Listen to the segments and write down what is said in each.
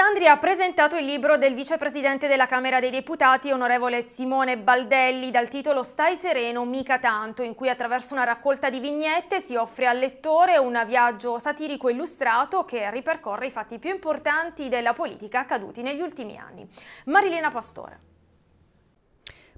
D'Andria ha presentato il libro del vicepresidente della Camera dei Deputati, onorevole Simone Baldelli, dal titolo Stai sereno, mica tanto, in cui attraverso una raccolta di vignette si offre al lettore un viaggio satirico illustrato che ripercorre i fatti più importanti della politica accaduti negli ultimi anni. Marilena Pastore.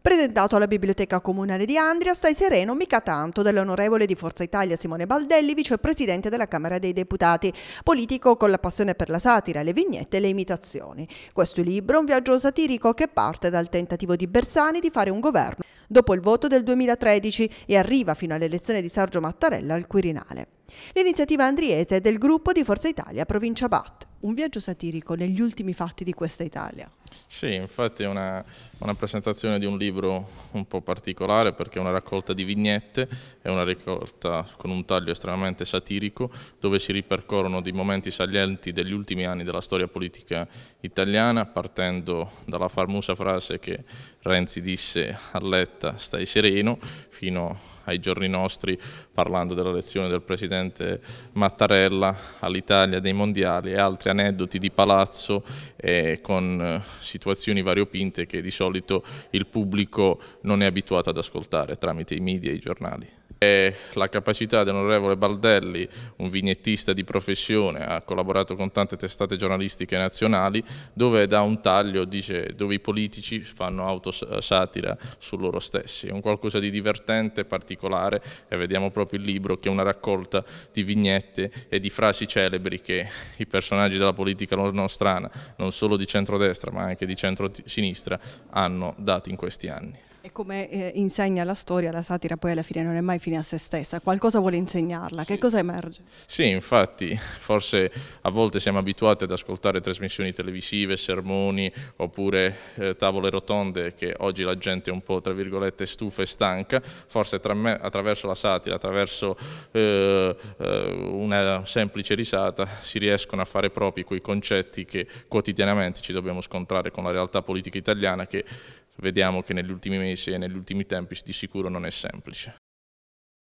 Presentato alla Biblioteca Comunale di Andria, stai sereno, mica tanto, dall'onorevole di Forza Italia Simone Baldelli, vicepresidente della Camera dei Deputati, politico con la passione per la satira, le vignette e le imitazioni. Questo libro è un viaggio satirico che parte dal tentativo di Bersani di fare un governo dopo il voto del 2013 e arriva fino all'elezione di Sergio Mattarella al Quirinale. L'iniziativa andriese è del gruppo di Forza Italia Provincia Bat. Un viaggio satirico negli ultimi fatti di questa Italia. Sì, infatti è una, una, presentazione di un libro un po' particolare perché è una raccolta di vignette, è una raccolta con un taglio estremamente satirico dove si ripercorrono dei momenti salienti degli ultimi anni della storia politica italiana partendo dalla famosa frase che Renzi disse a Letta stai sereno fino ai giorni nostri parlando dell'elezione del presidente Mattarella all'Italia dei mondiali e altri aneddoti di palazzo e eh, con situazioni variopinte che di solito il pubblico non è abituato ad ascoltare tramite i media e i giornali è la capacità dell'onorevole Baldelli, un vignettista di professione, ha collaborato con tante testate giornalistiche nazionali, dove dà un taglio, dice, dove i politici fanno autosatira su loro stessi. È un qualcosa di divertente, particolare, e vediamo proprio il libro che è una raccolta di vignette e di frasi celebri che i personaggi della politica nostrana, non solo di centrodestra ma anche di centrosinistra, hanno dato in questi anni. E come eh, insegna la storia, la satira poi alla fine non è mai fine a se stessa, qualcosa vuole insegnarla, sì. che cosa emerge? Sì, infatti, forse a volte siamo abituati ad ascoltare trasmissioni televisive, sermoni oppure eh, tavole rotonde che oggi la gente è un po' tra virgolette stufa e stanca, forse tra me, attraverso la satira, attraverso eh, eh una semplice risata si riescono a fare propri quei concetti che quotidianamente ci dobbiamo scontrare con la realtà politica italiana che Vediamo che negli ultimi mesi e negli ultimi tempi di sicuro non è semplice.